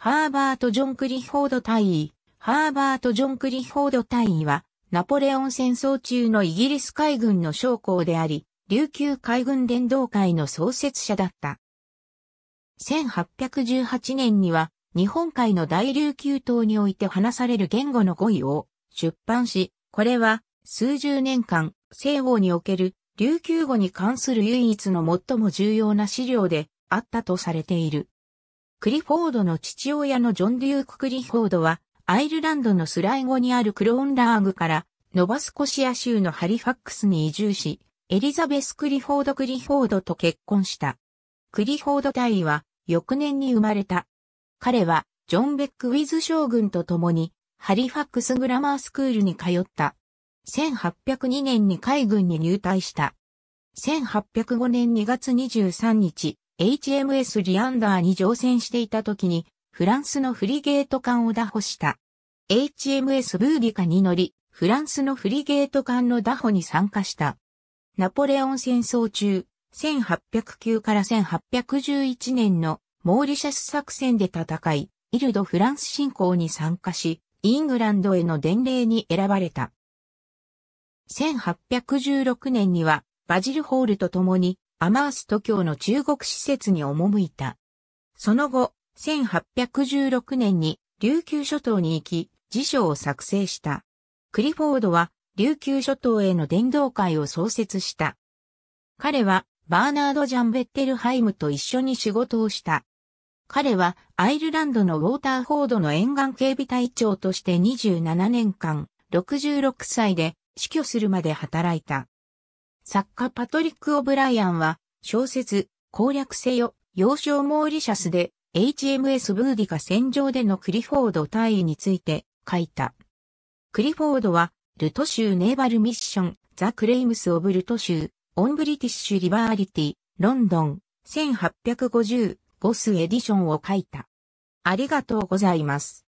ハーバート・ジョン・クリフォード大尉。ハーバート・ジョン・クリフォード大尉は、ナポレオン戦争中のイギリス海軍の将校であり、琉球海軍連動会の創設者だった。1818年には、日本海の大琉球島において話される言語の語彙を出版し、これは数十年間、西欧における琉球語に関する唯一の最も重要な資料であったとされている。クリフォードの父親のジョン・デューク・クリフォードは、アイルランドのスライゴにあるクローンラーグから、ノバスコシア州のハリファックスに移住し、エリザベス・クリフォード・クリフォードと結婚した。クリフォード大尉は、翌年に生まれた。彼は、ジョン・ベック・ウィズ将軍と共に、ハリファックスグラマースクールに通った。1802年に海軍に入隊した。1805年2月23日、HMS リアンダーに乗船していた時に、フランスのフリゲート艦を拿捕した。HMS ブーディカに乗り、フランスのフリゲート艦の拿捕に参加した。ナポレオン戦争中、1809から1811年のモーリシャス作戦で戦い、イルド・フランス侵攻に参加し、イングランドへの伝令に選ばれた。1816年には、バジル・ホールと共に、アマースト教の中国施設に赴いた。その後、1816年に琉球諸島に行き、辞書を作成した。クリフォードは琉球諸島への伝道会を創設した。彼はバーナード・ジャンベッテルハイムと一緒に仕事をした。彼はアイルランドのウォーターフォードの沿岸警備隊長として27年間、66歳で死去するまで働いた。作家パトリック・オブライアンは、小説、攻略せよ、幼少モーリシャスで、HMS ブーディが戦場でのクリフォード大尉について書いた。クリフォードは、ルト州ネーバルミッション、ザ・クレイムス・オブ・ルト州、オン・ブリティッシュ・リバーリティ、ロンドン、1850、ボス・エディションを書いた。ありがとうございます。